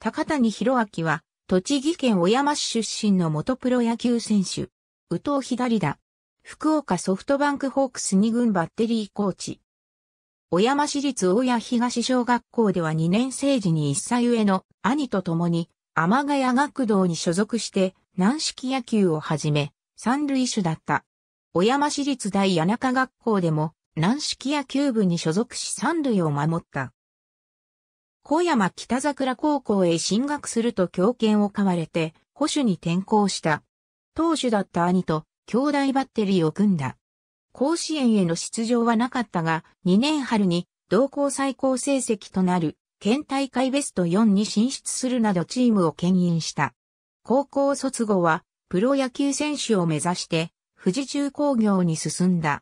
高谷博明は、栃木県小山市出身の元プロ野球選手。宇藤左田、福岡ソフトバンクホークス2軍バッテリーコーチ。小山市立大谷東小学校では2年生時に1歳上の兄と共に、天ヶ谷学童に所属して、軟式野球を始め、三塁手だった。小山市立大谷中学校でも、軟式野球部に所属し三塁を守った。小山北桜高校へ進学すると強権を買われて、保守に転校した。当主だった兄と兄弟バッテリーを組んだ。甲子園への出場はなかったが、2年春に同校最高成績となる県大会ベスト4に進出するなどチームを牽引した。高校卒後はプロ野球選手を目指して富士中工業に進んだ。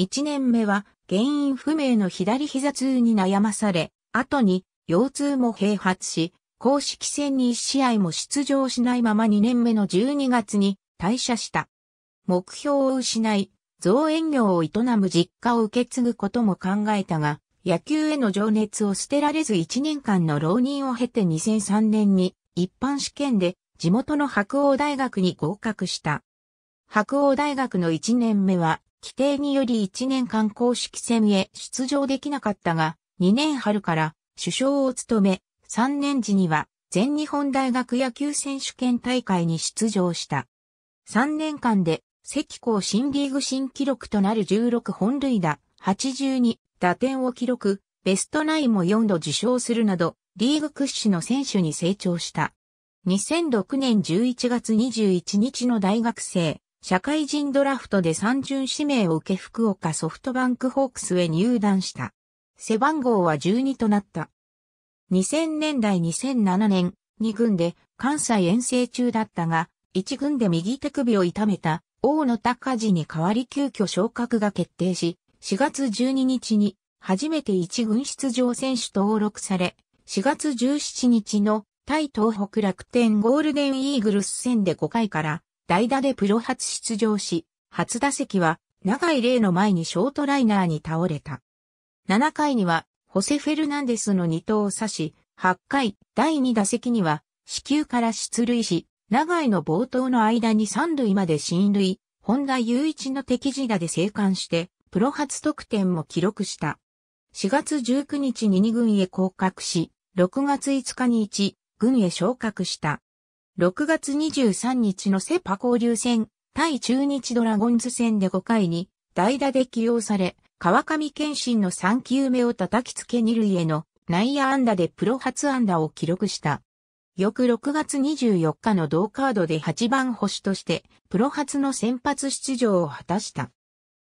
1年目は原因不明の左膝痛に悩まされ、後に腰痛も併発し、公式戦に1試合も出場しないまま2年目の12月に退社した。目標を失い、造園業を営む実家を受け継ぐことも考えたが、野球への情熱を捨てられず1年間の浪人を経て2003年に一般試験で地元の白鴎大学に合格した。白鴎大学の1年目は、規定により1年間公式戦へ出場できなかったが、2年春から首相を務め、3年時には全日本大学野球選手権大会に出場した。3年間で、関港新リーグ新記録となる16本塁打、82打点を記録、ベストナインも4度受賞するなど、リーグ屈指の選手に成長した。2006年11月21日の大学生、社会人ドラフトで三巡指名を受け福岡ソフトバンクホークスへ入団した。背番号は12となった。2000年代2007年、2軍で関西遠征中だったが、1軍で右手首を痛めた大野隆治に代わり急遽昇格が決定し、4月12日に初めて1軍出場選手登録され、4月17日の対東北楽天ゴールデンイーグルス戦で5回から代打でプロ初出場し、初打席は長い例の前にショートライナーに倒れた。7回には、ホセ・フェルナンデスの2投を刺し、8回、第2打席には、死球から出塁し、長井の冒頭の間に三塁まで進塁、本田雄一の敵地打で生還して、プロ初得点も記録した。4月19日に2軍へ降格し、6月5日に1、軍へ昇格した。6月23日のセパ交流戦、対中日ドラゴンズ戦で5回に代打で起用され、川上健信の3球目を叩きつけ二塁への内野安打でプロ初安打を記録した。翌6月24日の同カードで8番星としてプロ初の先発出場を果たした。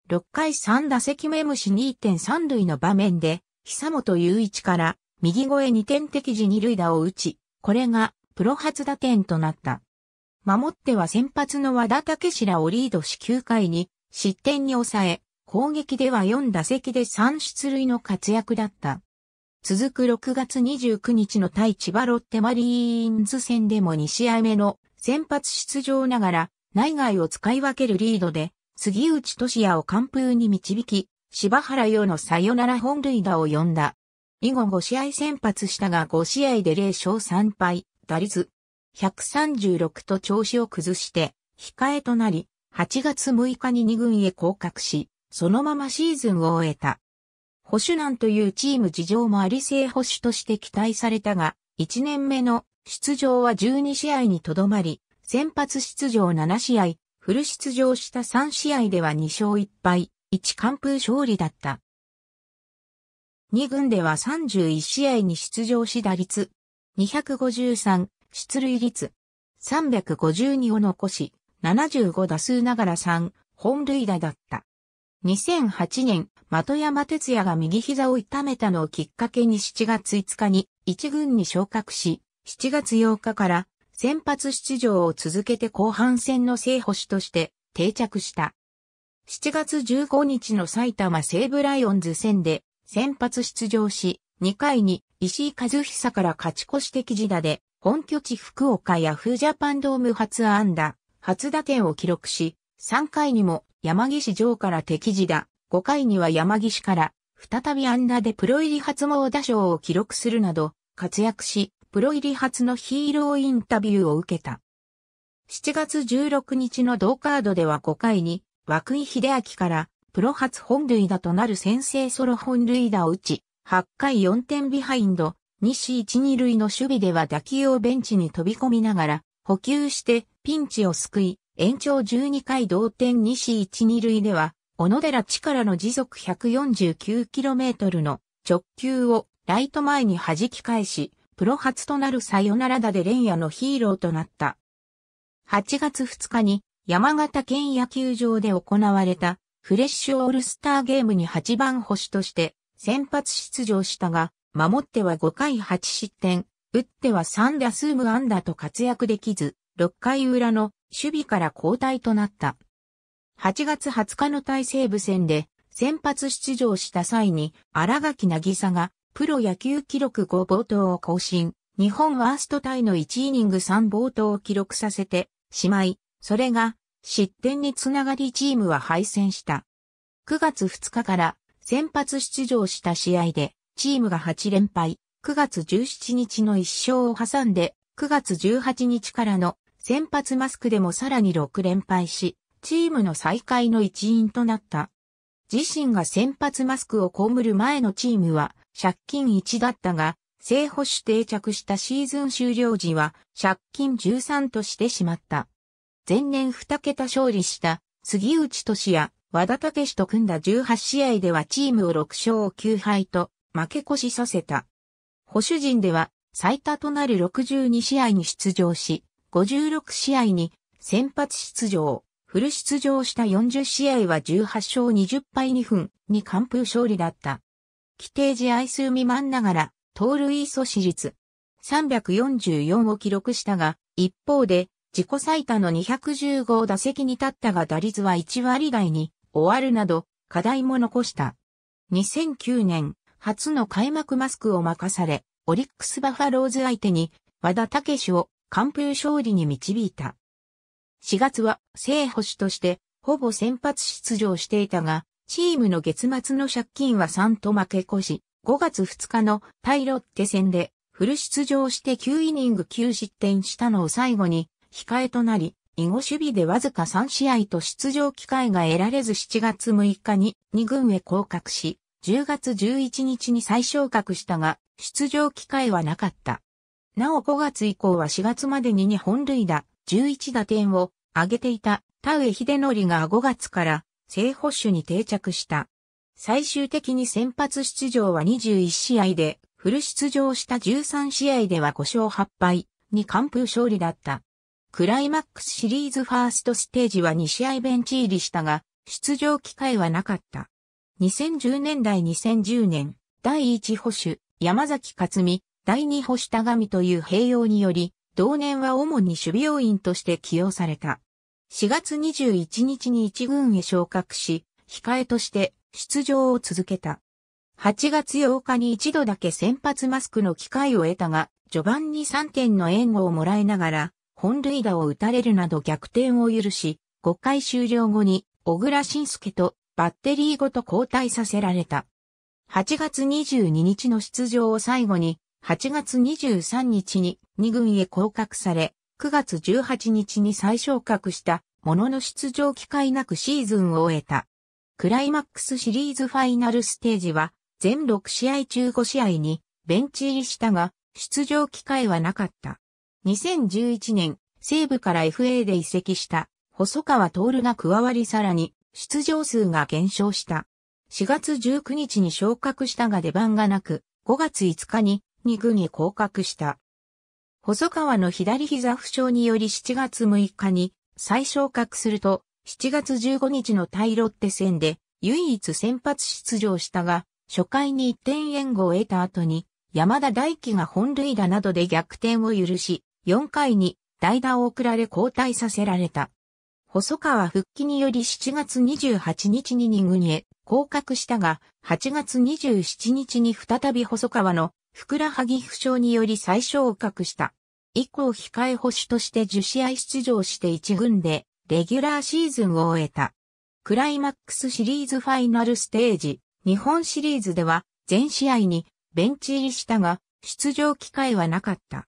6回3打席目無視2.3塁の場面で久本雄一から右越え2点的時二塁打を打ち、これがプロ初打点となった。守っては先発の和田武史らをリードし9回に失点に抑え、攻撃では4打席で3出塁の活躍だった。続く6月29日の対千葉ロッテマリーンズ戦でも2試合目の先発出場ながら内外を使い分けるリードで杉内俊也を完封に導き、柴原洋のサヨナラ本塁打を呼んだ。以後5試合先発したが5試合で0勝3敗、打率136と調子を崩して、控えとなり、8月6日に2軍へ降格し、そのままシーズンを終えた。保守難というチーム事情もあり性保守として期待されたが、1年目の出場は12試合にとどまり、先発出場7試合、フル出場した3試合では2勝1敗、1完封勝利だった。2軍では31試合に出場し打率、253、出塁率、352を残し、75打数ながら3、本塁打だった。2008年、的山哲也が右膝を痛めたのをきっかけに7月5日に一軍に昇格し、7月8日から先発出場を続けて後半戦の正捕手として定着した。7月15日の埼玉西武ライオンズ戦で先発出場し、2回に石井和久から勝ち越し的時打で本拠地福岡ヤフージャパンドーム初安打、初打点を記録し、3回にも山岸城から敵地だ。5回には山岸から、再び安打でプロ入り初猛打賞を記録するなど、活躍し、プロ入り初のヒーローインタビューを受けた。7月16日の同カードでは5回に、枠井秀明から、プロ初本塁打となる先制ソロ本塁打を打ち、8回4点ビハインド、西一二塁の守備では打球をベンチに飛び込みながら、補給してピンチを救い、延長12回同点西1、2塁では、小野寺力の時速 149km の直球をライト前に弾き返し、プロ初となるサヨナラ打で連夜のヒーローとなった。8月2日に山形県野球場で行われたフレッシュオールスターゲームに8番星として先発出場したが、守っては5回8失点、打っては3打数無安打と活躍できず、6回裏の守備から交代となった。8月20日の対西部戦で先発出場した際に荒垣渚がプロ野球記録5冒頭を更新、日本ワーストタイの1イニング3冒頭を記録させてしまい、それが失点につながりチームは敗戦した。9月2日から先発出場した試合でチームが8連敗、9月17日の1勝を挟んで9月18日からの先発マスクでもさらに6連敗し、チームの再開の一員となった。自身が先発マスクをこむる前のチームは借金1だったが、正保守定着したシーズン終了時は借金13としてしまった。前年2桁勝利した杉内俊也、和田武史と組んだ18試合ではチームを6勝9敗と負け越しさせた。保守陣では最多となる62試合に出場し、56試合に先発出場、フル出場した40試合は18勝20敗2分に完封勝利だった。規定試合数未満ながら、盗塁阻止率344を記録したが、一方で自己最多の215打席に立ったが打率は1割台に終わるなど課題も残した。2009年、初の開幕マスクを任され、オリックスバファローズ相手に和田武史を完封勝利に導いた。4月は正捕手としてほぼ先発出場していたが、チームの月末の借金は3と負け越し、5月2日の対ロッテ戦でフル出場して9イニング9失点したのを最後に控えとなり、囲碁守備でわずか3試合と出場機会が得られず7月6日に2軍へ降格し、10月11日に再昇格したが、出場機会はなかった。なお5月以降は4月までに2本塁打、11打点を挙げていた田上秀則が5月から正捕手に定着した。最終的に先発出場は21試合で、フル出場した13試合では5勝8敗に完封勝利だった。クライマックスシリーズファーストステージは2試合ベンチ入りしたが、出場機会はなかった。2010年代2010年、第1捕手、山崎克美、第二保田上という併用により、同年は主に守備要員として起用された。4月21日に一軍へ昇格し、控えとして出場を続けた。8月8日に一度だけ先発マスクの機会を得たが、序盤に3点の援護をもらいながら、本塁打を打たれるなど逆転を許し、5回終了後に、小倉晋介とバッテリーごと交代させられた。8月22日の出場を最後に、8月23日に2軍へ降格され、9月18日に再昇格したものの出場機会なくシーズンを終えた。クライマックスシリーズファイナルステージは全6試合中5試合にベンチ入りしたが出場機会はなかった。2011年西部から FA で移籍した細川徹が加わりさらに出場数が減少した。4月19日に昇格したが出番がなく、5月5日にに軍に降格した。細川の左膝負傷により7月6日に再昇格すると、7月15日の対ロッテ戦で唯一先発出場したが、初回に1点援護を得た後に、山田大輝が本塁打などで逆転を許し、4回に代打を送られ交代させられた。細川復帰により7月28日に2軍へ降格したが、8月27日に再び細川のふくらはぎ負傷により最小を隠した。以降控え保守として10試合出場して1軍で、レギュラーシーズンを終えた。クライマックスシリーズファイナルステージ、日本シリーズでは、全試合にベンチ入りしたが、出場機会はなかった。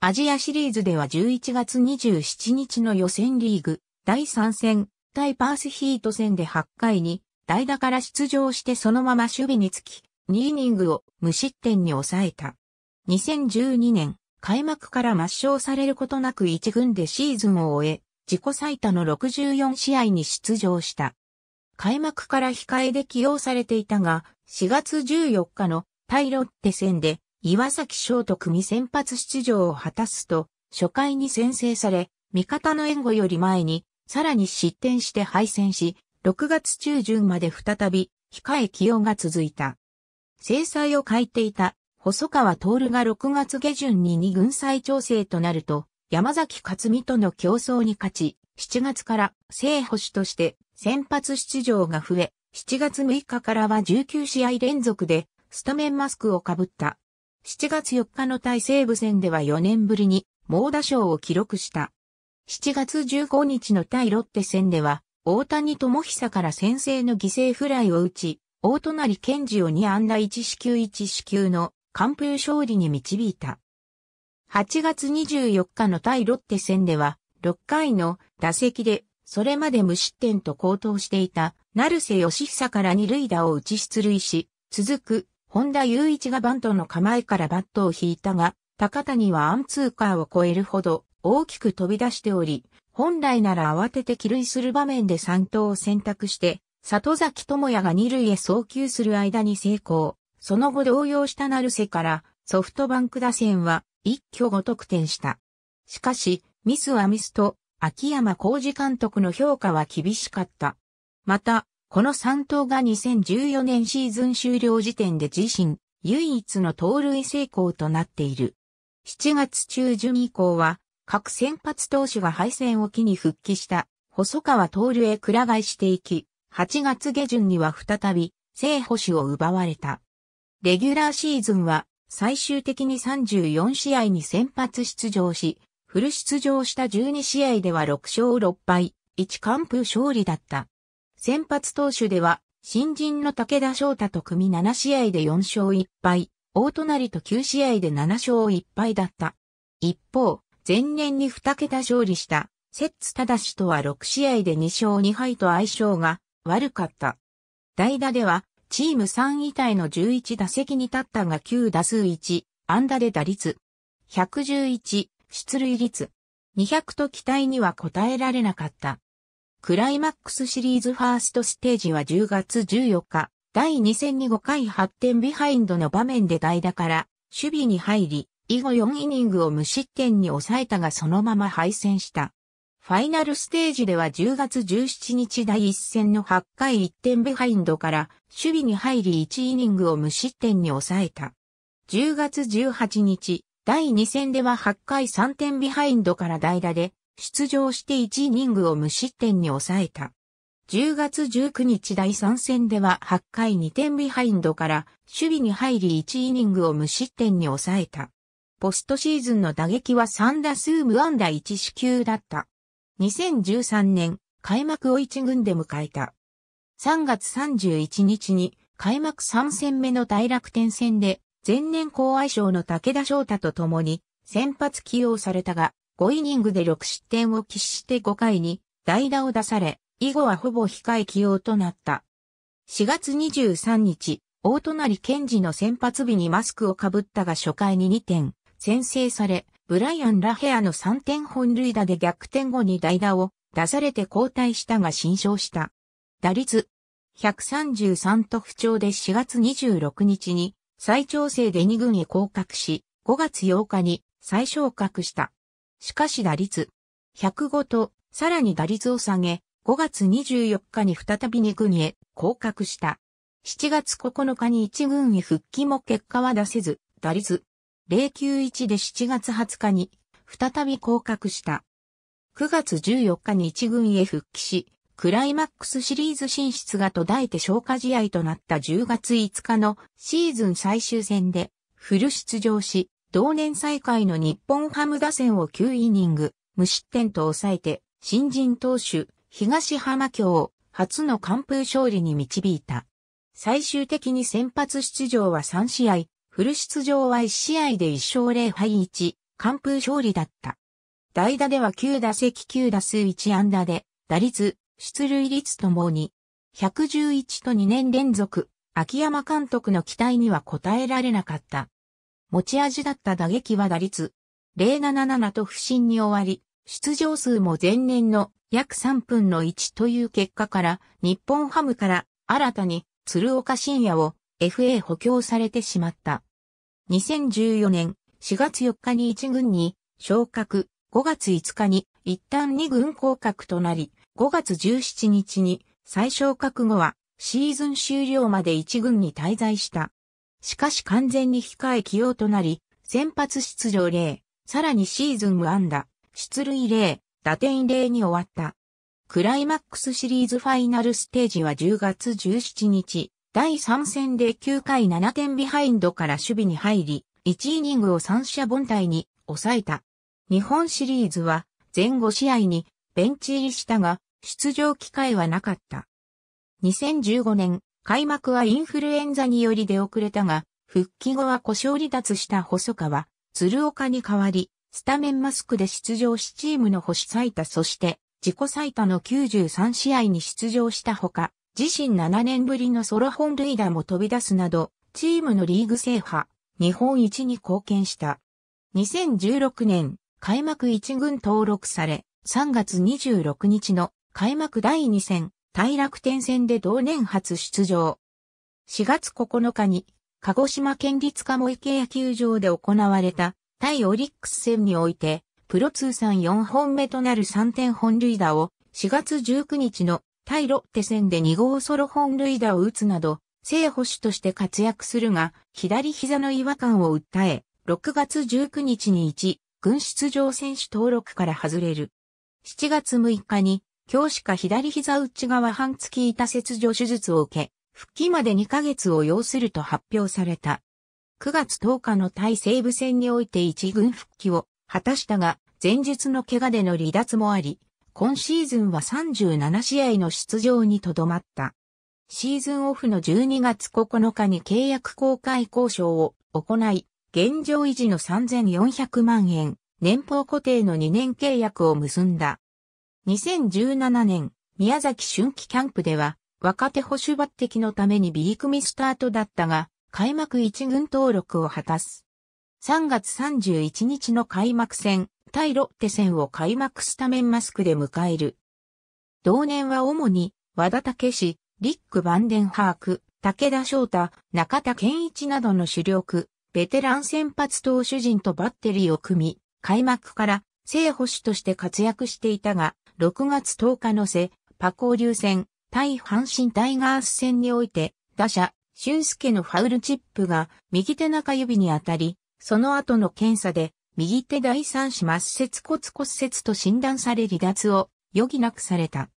アジアシリーズでは11月27日の予選リーグ、第3戦、対パースヒート戦で8回に、代打から出場してそのまま守備につき、2イニングを無失点に抑えた。2012年、開幕から抹消されることなく1軍でシーズンを終え、自己最多の64試合に出場した。開幕から控えで起用されていたが、4月14日の対ロッテ戦で岩崎翔と組先発出場を果たすと、初回に先制され、味方の援護より前に、さらに失点して敗戦し、6月中旬まで再び、控え起用が続いた。制裁を書いていた細川徹が6月下旬に2軍再調整となると、山崎克美との競争に勝ち、7月から正捕手として先発出場が増え、7月6日からは19試合連続でスタメンマスクをかぶった。7月4日の対西武戦では4年ぶりに猛打賞を記録した。7月15日の対ロッテ戦では、大谷智久から先制の犠牲フライを打ち、大隣賢治を2安打1四球1四球の完封勝利に導いた。8月24日の対ロッテ戦では、6回の打席で、それまで無失点と高騰していた、成瀬義久から二塁打を打ち出塁し、続く、本田雄一がバントの構えからバットを引いたが、高谷はアンツーカーを超えるほど大きく飛び出しており、本来なら慌てて起塁する場面で三投を選択して、里崎智也が二塁へ送球する間に成功。その後動揺した成瀬からソフトバンク打線は一挙5得点した。しかし、ミスはミスと、秋山浩二監督の評価は厳しかった。また、この3投が2014年シーズン終了時点で自身、唯一の盗塁成功となっている。7月中旬以降は、各先発投手が敗戦を機に復帰した、細川盗塁へくら替えしていき、8月下旬には再び、聖保守を奪われた。レギュラーシーズンは、最終的に34試合に先発出場し、フル出場した12試合では6勝6敗、1完封勝利だった。先発投手では、新人の武田翔太と組7試合で4勝1敗、大隣と9試合で7勝1敗だった。一方、前年に2桁勝利した、摂津忠とは6試合で2勝2敗と相性が悪かった。代打では、チーム3位体の11打席に立ったが9打数1、安打で打率。111、出塁率。200と期待には応えられなかった。クライマックスシリーズファーストステージは10月14日、第2戦に5回8点ビハインドの場面で代打から守備に入り、以後4イニングを無失点に抑えたがそのまま敗戦した。ファイナルステージでは10月17日第1戦の8回1点ビハインドから守備に入り1イニングを無失点に抑えた。10月18日第2戦では8回3点ビハインドから代打で出場して1イニングを無失点に抑えた。10月19日第3戦では8回2点ビハインドから守備に入り1イニングを無失点に抑えた。ポストシーズンの打撃は3打数無安打1死球だった。2013年、開幕を一軍で迎えた。3月31日に開幕3戦目の大楽天戦で前年後愛称の武田翔太と共に先発起用されたが5イニングで6失点を喫して5回に代打を出され以後はほぼ控え起用となった。4月23日、大隣健二の先発日にマスクをかぶったが初回に2点先制されブライアン・ラヘアの3点本塁打で逆転後に代打を出されて交代したが新勝した。打率133と不調で4月26日に再調整で2軍へ降格し、5月8日に再昇格した。しかし打率105とさらに打率を下げ、5月24日に再び2軍へ降格した。7月9日に1軍へ復帰も結果は出せず、打率091で7月20日に再び降格した。9月14日に1軍へ復帰し、クライマックスシリーズ進出が途絶えて消化試合となった10月5日のシーズン最終戦でフル出場し、同年最下位の日本ハム打線を9イニング、無失点と抑えて、新人投手、東浜京を初の完封勝利に導いた。最終的に先発出場は3試合、フル出場は1試合で1勝0敗1、完封勝利だった。代打では9打席9打数1安打で、打率、出塁率ともに、111と2年連続、秋山監督の期待には応えられなかった。持ち味だった打撃は打率、077と不振に終わり、出場数も前年の約3分の1という結果から、日本ハムから新たに鶴岡深也を FA 補強されてしまった。2014年4月4日に1軍に昇格、5月5日に一旦2軍降格となり、5月17日に最昇格後はシーズン終了まで1軍に滞在した。しかし完全に控え起用となり、先発出場0、さらにシーズン無安打、出塁0、打点0に終わった。クライマックスシリーズファイナルステージは10月17日、第3戦で9回7点ビハインドから守備に入り、1イニングを三者凡退に抑えた。日本シリーズは前後試合にベンチ入りしたが、出場機会はなかった。2015年、開幕はインフルエンザにより出遅れたが、復帰後は故障離脱した細川、鶴岡に代わり、スタメンマスクで出場しチームの星最多そして、自己最多の93試合に出場したほか、自身7年ぶりのソロ本塁打も飛び出すなど、チームのリーグ制覇、日本一に貢献した。2016年、開幕1軍登録され、3月26日の開幕第2戦、大楽天戦で同年初出場。4月9日に、鹿児島県立鴨池野球場で行われた対オリックス戦において、プロ通算4本目となる3点本塁打を4月19日の対ロッテ戦で2号ソロ本塁打を打つなど、正捕手として活躍するが、左膝の違和感を訴え、6月19日に1、軍出場選手登録から外れる。7月6日に、教師か左膝内側半月板切除手術を受け、復帰まで2ヶ月を要すると発表された。9月10日の対西部戦において1軍復帰を果たしたが、前日の怪我での離脱もあり、今シーズンは37試合の出場にとどまった。シーズンオフの12月9日に契約公開交渉を行い、現状維持の3400万円、年俸固定の2年契約を結んだ。2017年、宮崎春季キャンプでは、若手保守抜擢のためにビー組スタートだったが、開幕1軍登録を果たす。3月31日の開幕戦、対ロッテ戦を開幕スタメンマスクで迎える。同年は主に、和田武史、リック・バンデンハーク、武田翔太、中田健一などの主力、ベテラン先発投手陣とバッテリーを組み、開幕から正捕手として活躍していたが、6月10日の瀬、パ交流戦、対阪神タイガース戦において、打者、俊介のファウルチップが右手中指に当たり、その後の検査で右手第三子末節骨骨折と診断され離脱を余儀なくされた。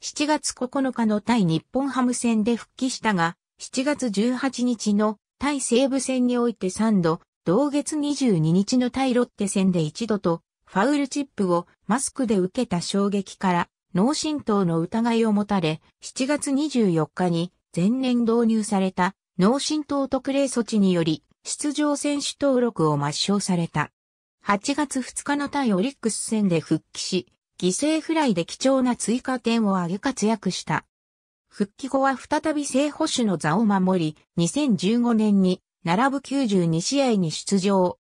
7月9日の対日本ハム戦で復帰したが、7月18日の対西武戦において3度、同月22日の対ロッテ戦で1度と、ファウルチップをマスクで受けた衝撃から脳震盪の疑いを持たれ、7月24日に前年導入された脳震盪特例措置により出場選手登録を抹消された。8月2日の対オリックス戦で復帰し、犠牲フライで貴重な追加点を挙げ活躍した。復帰後は再び正捕手の座を守り、2015年に並ぶ92試合に出場。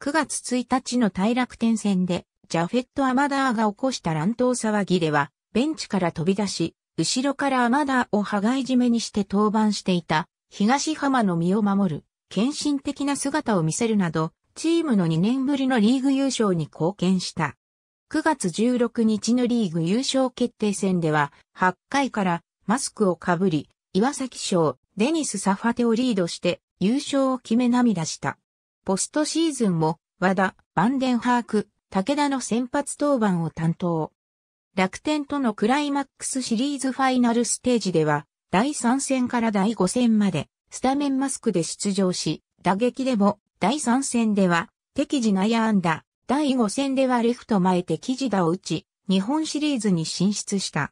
9月1日の大楽天戦で、ジャフェット・アマダーが起こした乱闘騒ぎでは、ベンチから飛び出し、後ろからアマダーを羽交い締めにして登板していた、東浜の身を守る、献身的な姿を見せるなど、チームの2年ぶりのリーグ優勝に貢献した。9月16日のリーグ優勝決定戦では、8回からマスクをかぶり、岩崎賞、デニス・サファテをリードして優勝を決め涙した。ポストシーズンも、和田、バンデンハーク、武田の先発登板を担当。楽天とのクライマックスシリーズファイナルステージでは、第3戦から第5戦まで、スタメンマスクで出場し、打撃でも第3戦では、敵地内や安打、第5戦ではレフト前敵地打を打ち、日本シリーズに進出した。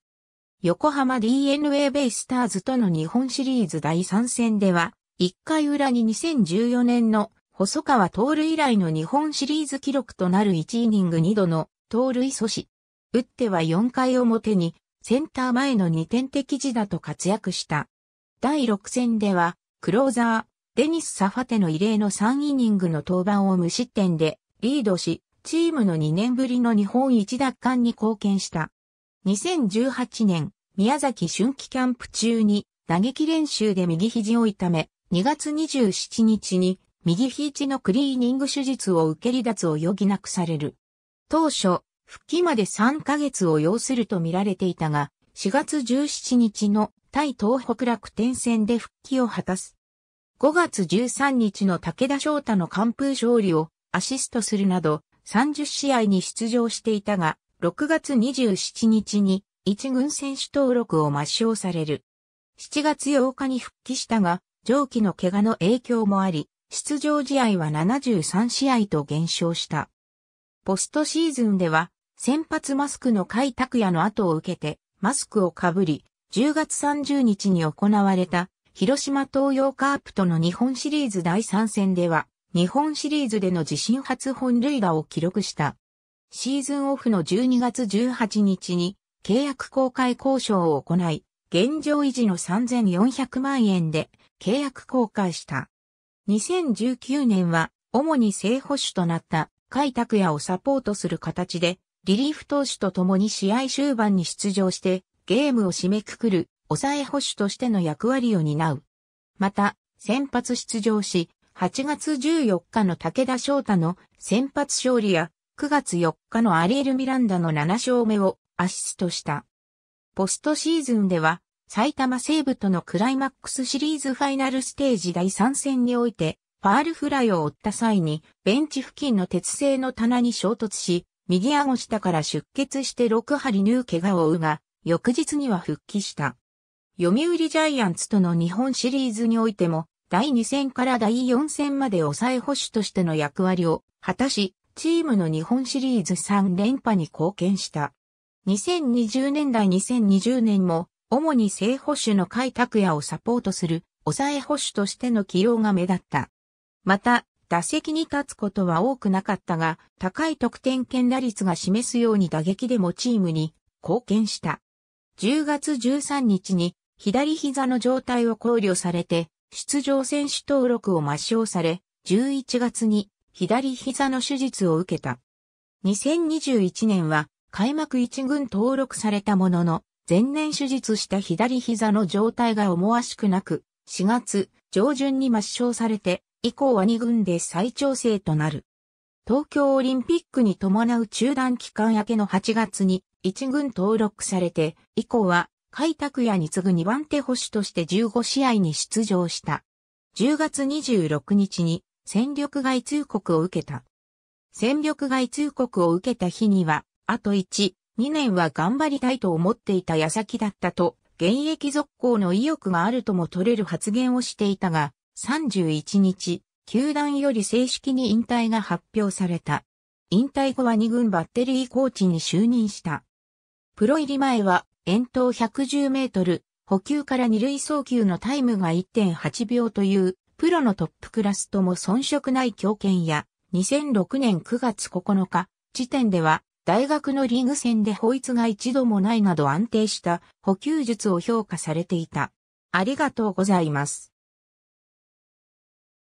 横浜 DNA ベイスターズとの日本シリーズ第3戦では、1回裏に2014年の細川盗塁以来の日本シリーズ記録となる1イニング2度の盗塁阻止。打っては4回表にセンター前の2点的地だと活躍した。第6戦では、クローザー、デニス・サファテの異例の3イニングの登板を無失点でリードし、チームの2年ぶりの日本一奪還に貢献した。2018年、宮崎春季キャンプ中に打撃練習で右肘を痛め、2月27日に右肘のクリーニング手術を受け離脱を余儀なくされる。当初、復帰まで3ヶ月を要すると見られていたが、4月17日の対東北楽天戦で復帰を果たす。5月13日の武田翔太の完封勝利をアシストするなど30試合に出場していたが、6月27日に一軍選手登録を抹消される。7月8日に復帰したが、上記の怪我の影響もあり、出場試合は73試合と減少した。ポストシーズンでは、先発マスクの甲斐拓也の後を受けて、マスクをかぶり、10月30日に行われた広島東洋カープとの日本シリーズ第3戦では、日本シリーズでの自身初本塁打を記録した。シーズンオフの12月18日に契約公開交渉を行い、現状維持の3400万円で契約公開した。2019年は主に正捕手となった海拓也をサポートする形でリリーフ投手と共に試合終盤に出場してゲームを締めくくる抑え保守としての役割を担う。また、先発出場し、8月14日の武田翔太の先発勝利や、9月4日のアリエル・ミランダの7勝目をアシストした。ポストシーズンでは、埼玉西部とのクライマックスシリーズファイナルステージ第3戦において、ファールフライを追った際に、ベンチ付近の鉄製の棚に衝突し、右顎下から出血して6針縫う怪我を負うが、翌日には復帰した。読売ジャイアンツとの日本シリーズにおいても、第2戦から第4戦まで抑え保守としての役割を果たし、チームの日本シリーズ3連覇に貢献した。2020年代2020年も、主に正保守の海拓也をサポートする、抑え保守としての起用が目立った。また、打席に立つことは多くなかったが、高い得点圏打率が示すように打撃でもチームに貢献した。10月13日に左膝の状態を考慮されて、出場選手登録を抹消され、11月に左膝の手術を受けた。2021年は開幕1軍登録されたものの、前年手術した左膝の状態が思わしくなく、4月上旬に抹消されて、以降は2軍で再調整となる。東京オリンピックに伴う中断期間明けの8月に1軍登録されて、以降は開拓也に次ぐ2番手保守として15試合に出場した。10月26日に戦力外通告を受けた。戦力外通告を受けた日には、あと1、2年は頑張りたいと思っていた矢先だったと、現役続行の意欲があるとも取れる発言をしていたが、31日、球団より正式に引退が発表された。引退後は2軍バッテリーコーチに就任した。プロ入り前は遠投110メートル、補給から二塁送球のタイムが1.8秒という、プロのトップクラスとも遜色ない強権や、2006年9月9日、時点では、大学のリーグ戦で法律が一度もないなど安定した補給術を評価されていた。ありがとうございます。